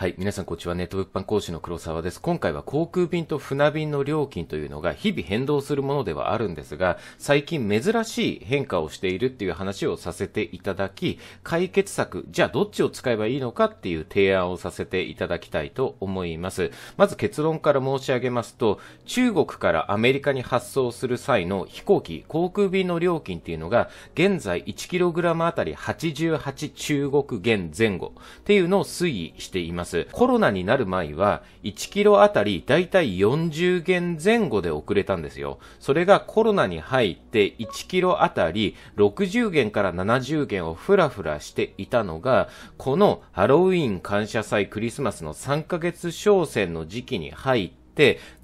はい。皆さん、こんにちは。ネット物販講師の黒沢です。今回は航空便と船便の料金というのが日々変動するものではあるんですが、最近珍しい変化をしているっていう話をさせていただき、解決策、じゃあどっちを使えばいいのかっていう提案をさせていただきたいと思います。まず結論から申し上げますと、中国からアメリカに発送する際の飛行機、航空便の料金っていうのが、現在 1kg あたり88中国元前後っていうのを推移しています。。コロナになる前は、1キロあたりだいたい40元前後で遅れたんですよ。それがコロナに入って、1キロあたり60元から70元をふらふらしていたのが、このハロウィン感謝祭クリスマスの3ヶ月商戦の時期に入って、、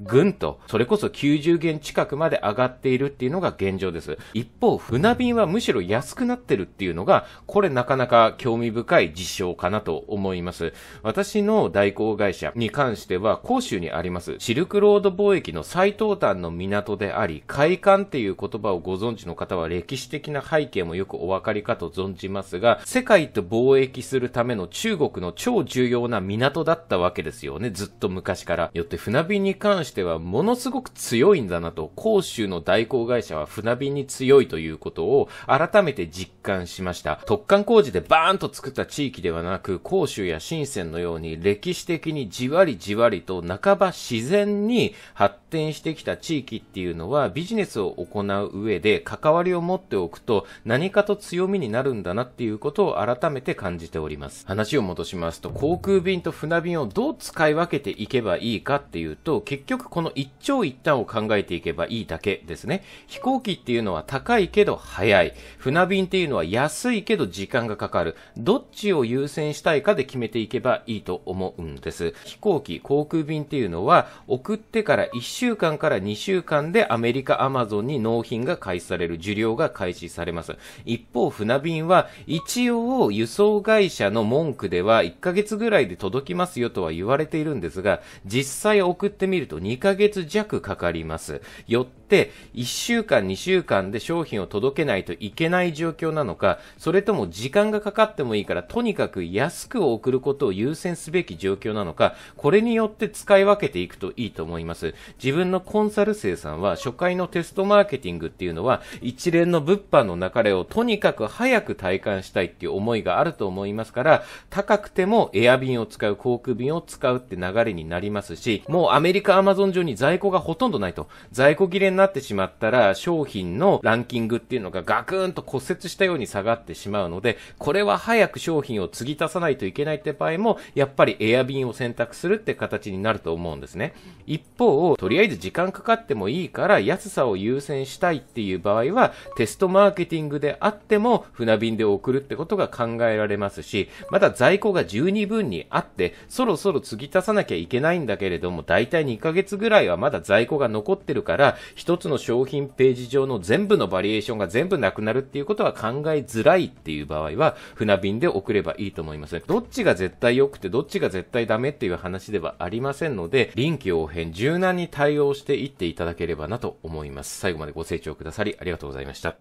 ぐんと、それこそ90元近くまで上がっているっていうのが現状です。一方、船便はむしろ安くなってるっていうのが、これなかなか興味深い事象かなと思います。私の代行会社に関しては、広州にあります、シルクロード貿易の最東端の港であり、海岸っていう言葉をご存知の方は歴史的な背景もよくお分かりかと存じますが、世界と貿易するための中国の超重要な港だったわけですよね、ずっと昔から。よって船便に関してはものすごく強いんだなと、広州の代行会社は船便に強いということを改めて実感しました。特貫工事でバーンと作った地域ではなく、広州や深圳のように歴史的にじわりじわりと半ば自然に発展してきた地域っていうのはビジネスを行う上で関わりを持っておくと何かと強みになるんだなっていうことを改めて感じております。話を戻しますと、航空便と船便をどう使い分けていけばいいかっていうと、結局この一長一短を考えていけばいいだけですね。飛行機っていうのは高いけど早い。船便っていうのは安いけど時間がかかる。どっちを優先したいかで決めていけばいいと思うんです。飛行機、航空便っていうのは、送ってから1週間から2週間でアメリカ、アマゾンに納品が開始される、受領が開始されます。一方、船便は、一応輸送会社の文句では1ヶ月ぐらいで届きますよとは言われているんですが、実際送っってみると2ヶ月弱かかります。よっ、1週間、2週間で商品を届けないといけない状況なのか、それとも時間がかかってもいいから、とにかく安く送ることを優先すべき状況なのか、これによって使い分けていくといいと思います。自分のコンサル生さんは、初回のテストマーケティングっていうのは、一連の物販の流れをとにかく早く体感したいっていう思いがあると思いますから、高くてもエア便を使う、航空便を使うって流れになりますし、もうアメリカ、アマゾン上に在庫がほとんどないと、在庫切れになってしまったら、商品のランキングっていうのがガクーンと骨折したように下がってしまうので、これは早く商品を継ぎ足さないといけないって場合も、やっぱりエア便を選択するって形になると思うんですね。一方、とりあえず時間かかってもいいから安さを優先したいっていう場合は、テストマーケティングであっても、船便で送るってことが考えられますし、また在庫が十二分にあって、そろそろ継ぎ足さなきゃいけないんだけれども、だいたい2ヶ月ぐらいはまだ在庫が残ってるから、一つの商品ページ上の全部のバリエーションが全部なくなるっていうことは考えづらいっていう場合は、船便で送ればいいと思います。どっちが絶対良くて、どっちが絶対ダメっていう話ではありませんので、臨機応変、柔軟に対応していっていただければなと思います。最後までご清聴くださりありがとうございました。